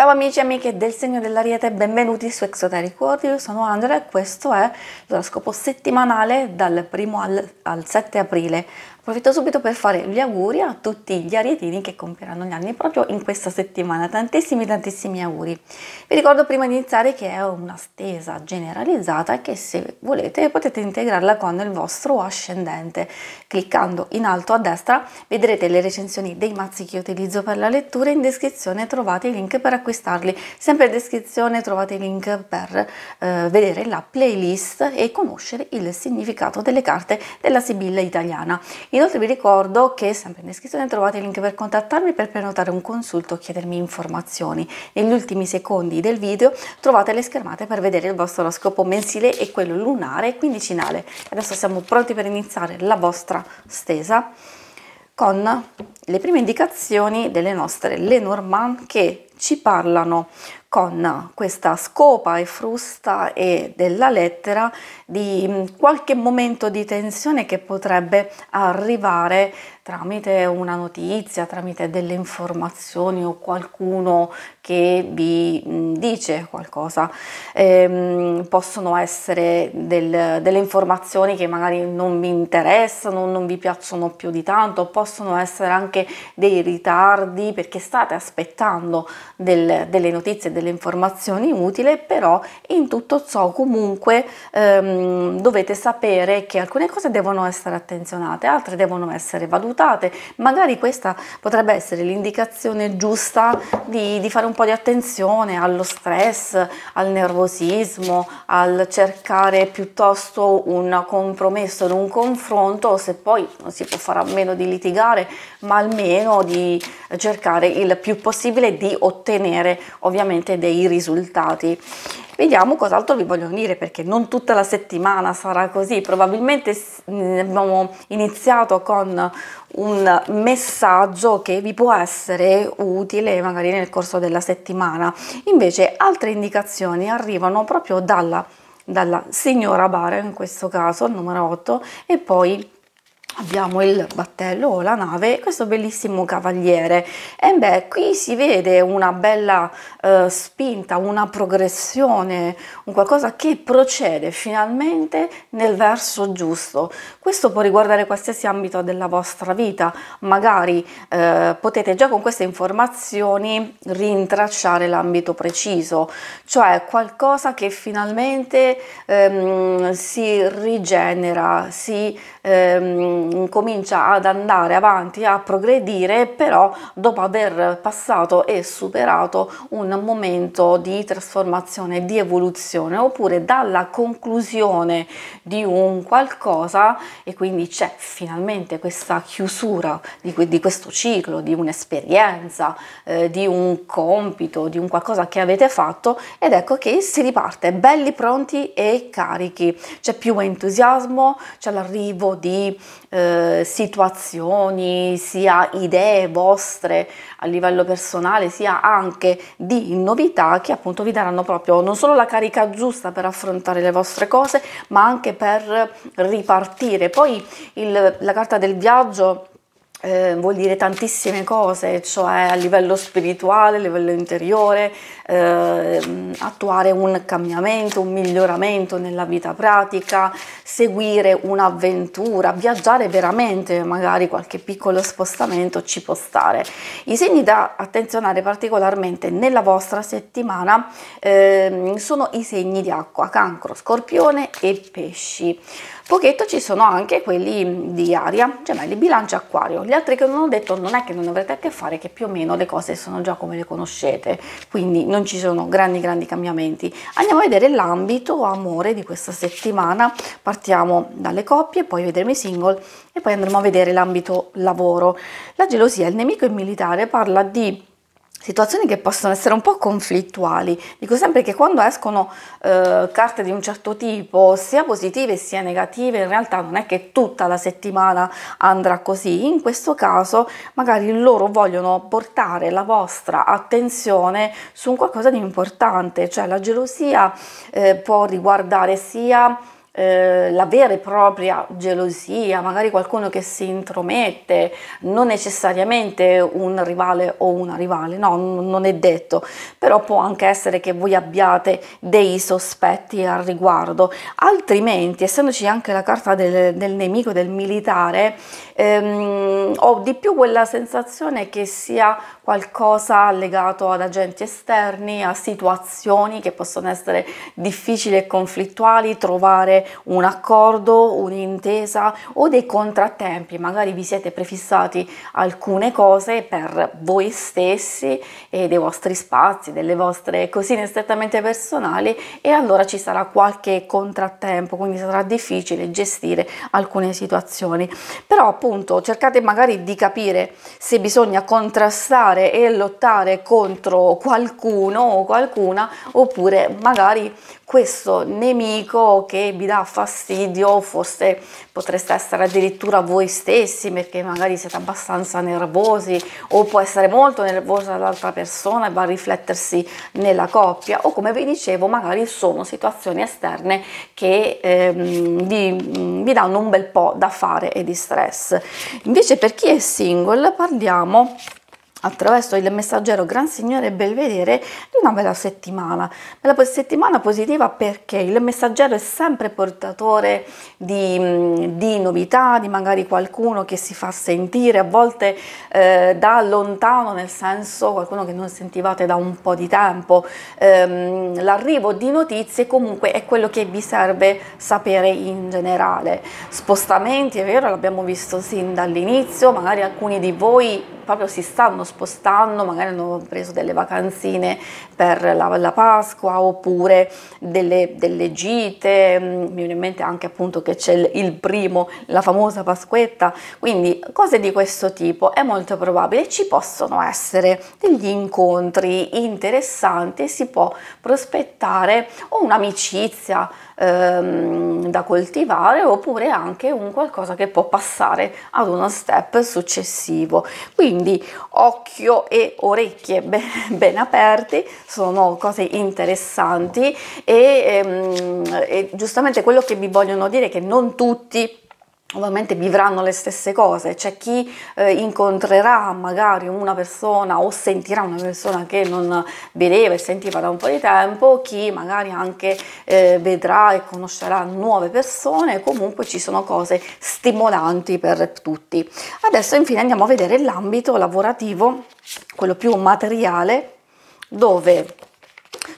Ciao amici e amiche del segno dell'Ariete, benvenuti su Exoteric World, io sono Andrea e questo è l'oroscopo settimanale dal 1 al, al 7 aprile Approfitto subito per fare gli auguri a tutti gli arietini che compieranno gli anni proprio in questa settimana, tantissimi tantissimi auguri. Vi ricordo prima di iniziare che è una stesa generalizzata che se volete potete integrarla con il vostro ascendente. Cliccando in alto a destra vedrete le recensioni dei mazzi che utilizzo per la lettura, in descrizione trovate i link per acquistarli, sempre in descrizione trovate i link per eh, vedere la playlist e conoscere il significato delle carte della Sibilla italiana. In Inoltre vi ricordo che sempre in descrizione trovate il link per contattarmi per prenotare un consulto o chiedermi informazioni. Negli ultimi secondi del video trovate le schermate per vedere il vostro oroscopo mensile e quello lunare e quindicinale. Adesso siamo pronti per iniziare la vostra stesa con le prime indicazioni delle nostre Lenormand che ci parlano con questa scopa e frusta e della lettera di mm, qualche momento di tensione che potrebbe arrivare tramite una notizia, tramite delle informazioni o qualcuno che vi mm, dice qualcosa. Ehm, possono essere del, delle informazioni che magari non vi interessano, non vi piacciono più di tanto, possono essere anche dei ritardi perché state aspettando del, delle notizie, delle informazioni utili, però in tutto ciò comunque ehm, dovete sapere che alcune cose devono essere attenzionate, altre devono essere valutate, magari questa potrebbe essere l'indicazione giusta di, di fare un po' di attenzione allo stress, al nervosismo, al cercare piuttosto un compromesso un confronto, se poi non si può fare a meno di litigare, ma almeno di cercare il più possibile di ottenere ovviamente parte dei risultati. Vediamo cos'altro vi voglio dire perché non tutta la settimana sarà così, probabilmente mm, abbiamo iniziato con un messaggio che vi può essere utile magari nel corso della settimana, invece altre indicazioni arrivano proprio dalla, dalla signora Bara in questo caso, il numero 8, e poi abbiamo il battello o la nave questo bellissimo cavaliere e beh qui si vede una bella eh, spinta una progressione un qualcosa che procede finalmente nel verso giusto questo può riguardare qualsiasi ambito della vostra vita magari eh, potete già con queste informazioni rintracciare l'ambito preciso cioè qualcosa che finalmente ehm, si rigenera si ehm, comincia ad andare avanti, a progredire, però dopo aver passato e superato un momento di trasformazione, di evoluzione, oppure dalla conclusione di un qualcosa e quindi c'è finalmente questa chiusura di, di questo ciclo, di un'esperienza, eh, di un compito, di un qualcosa che avete fatto ed ecco che si riparte belli pronti e carichi, c'è più entusiasmo, c'è l'arrivo di eh, situazioni, sia idee vostre a livello personale, sia anche di novità che appunto vi daranno proprio non solo la carica giusta per affrontare le vostre cose, ma anche per ripartire. Poi il, la carta del viaggio eh, vuol dire tantissime cose, cioè a livello spirituale, a livello interiore, eh, attuare un cambiamento, un miglioramento nella vita pratica, seguire un'avventura, viaggiare veramente, magari qualche piccolo spostamento ci può stare. I segni da attenzionare particolarmente nella vostra settimana eh, sono i segni di acqua, cancro, scorpione e pesci. Pochetto ci sono anche quelli di aria, cioè gemelli, bilancio acquario. Gli altri che non ho detto non è che non avrete a che fare, che più o meno le cose sono già come le conoscete, quindi non ci sono grandi grandi cambiamenti. Andiamo a vedere l'ambito amore di questa settimana, partiamo dalle coppie, poi vedremo i single e poi andremo a vedere l'ambito lavoro. La gelosia, il nemico in militare, parla di situazioni che possono essere un po' conflittuali. Dico sempre che quando escono eh, carte di un certo tipo, sia positive sia negative, in realtà non è che tutta la settimana andrà così. In questo caso, magari loro vogliono portare la vostra attenzione su un qualcosa di importante, cioè la gelosia eh, può riguardare sia eh, la vera e propria gelosia, magari qualcuno che si intromette, non necessariamente un rivale o una rivale, no, non è detto, però può anche essere che voi abbiate dei sospetti al riguardo, altrimenti essendoci anche la carta del, del nemico, del militare, ehm, ho di più quella sensazione che sia qualcosa legato ad agenti esterni, a situazioni che possono essere difficili e conflittuali, trovare un accordo, un'intesa o dei contrattempi, magari vi siete prefissati alcune cose per voi stessi e dei vostri spazi, delle vostre cosine strettamente personali e allora ci sarà qualche contrattempo, quindi sarà difficile gestire alcune situazioni. Però appunto cercate magari di capire se bisogna contrastare e lottare contro qualcuno o qualcuna oppure magari questo nemico che vi dà fastidio, forse potreste essere addirittura voi stessi perché magari siete abbastanza nervosi o può essere molto nervosa l'altra persona e va a riflettersi nella coppia o come vi dicevo magari sono situazioni esterne che ehm, vi, mm, vi danno un bel po' da fare e di stress. Invece per chi è single parliamo attraverso il messaggero Gran Signore Belvedere di una bella settimana. Bella settimana positiva perché il messaggero è sempre portatore di, mm, di novità, di magari qualcuno che si fa sentire, a volte eh, da lontano, nel senso qualcuno che non sentivate da un po' di tempo. Ehm, l'arrivo di notizie comunque è quello che vi serve sapere in generale. Spostamenti, è vero, l'abbiamo visto sin dall'inizio, magari alcuni di voi proprio si stanno spostando, magari hanno preso delle vacanzine per la, la Pasqua oppure delle, delle gite, mm, mi viene in mente anche appunto che c'è il, il primo, la famosa Pasquetta, quindi cose di questo tipo è molto probabile, ci possono essere degli incontri interessanti, si può prospettare o un'amicizia. Ehm, da coltivare oppure anche un qualcosa che può passare ad uno step successivo. Quindi occhio e orecchie ben, ben aperte sono cose interessanti e, ehm, e giustamente quello che vi vogliono dire è che non tutti ovviamente vivranno le stesse cose, c'è chi eh, incontrerà magari una persona o sentirà una persona che non vedeva e sentiva da un po' di tempo, chi magari anche eh, vedrà e conoscerà nuove persone, comunque ci sono cose stimolanti per tutti. Adesso infine andiamo a vedere l'ambito lavorativo, quello più materiale, dove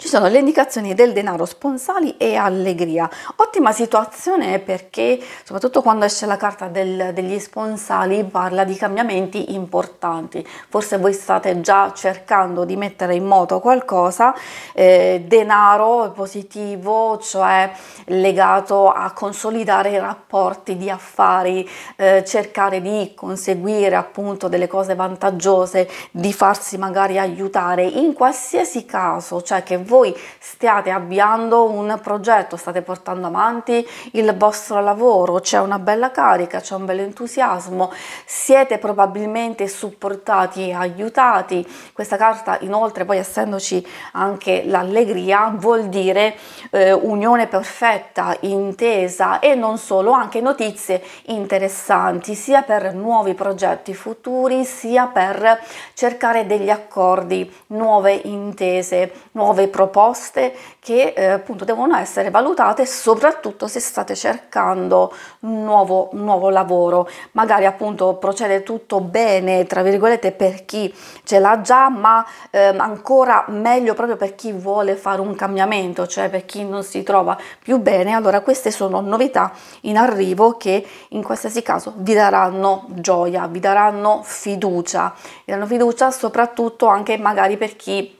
ci sono le indicazioni del denaro, sponsali e allegria. Ottima situazione perché soprattutto quando esce la carta del, degli sponsali parla di cambiamenti importanti. Forse voi state già cercando di mettere in moto qualcosa, eh, denaro positivo, cioè legato a consolidare i rapporti di affari, eh, cercare di conseguire appunto delle cose vantaggiose, di farsi magari aiutare in qualsiasi caso, cioè che voi stiate avviando un progetto, state portando avanti il vostro lavoro, c'è una bella carica, c'è un bel entusiasmo, siete probabilmente supportati e aiutati. Questa carta inoltre poi essendoci anche l'allegria vuol dire eh, unione perfetta, intesa e non solo, anche notizie interessanti sia per nuovi progetti futuri sia per cercare degli accordi, nuove intese, nuove progetti proposte che eh, appunto devono essere valutate soprattutto se state cercando un nuovo, un nuovo lavoro. Magari appunto procede tutto bene, tra virgolette, per chi ce l'ha già, ma eh, ancora meglio proprio per chi vuole fare un cambiamento, cioè per chi non si trova più bene. Allora queste sono novità in arrivo che in qualsiasi caso vi daranno gioia, vi daranno fiducia, vi daranno fiducia soprattutto anche magari per chi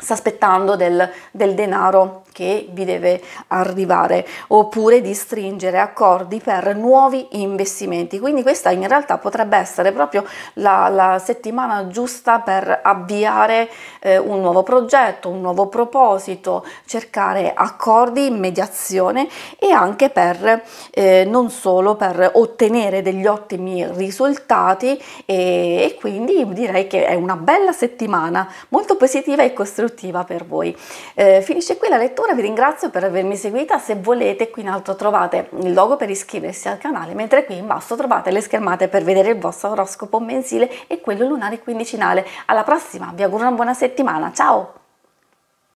sta aspettando del, del, denaro che vi deve arrivare oppure di stringere accordi per nuovi investimenti quindi questa in realtà potrebbe essere proprio la, la settimana giusta per avviare eh, un nuovo progetto un nuovo proposito cercare accordi mediazione e anche per eh, non solo per ottenere degli ottimi risultati e, e quindi direi che è una bella settimana molto positiva e costruttiva introduttiva per voi. Eh, finisce qui la lettura, vi ringrazio per avermi seguita, se volete qui in alto trovate il logo per iscriversi al canale, mentre qui in basso trovate le schermate per vedere il vostro oroscopo mensile e quello lunare quindicinale. Alla prossima, vi auguro una buona settimana, ciao!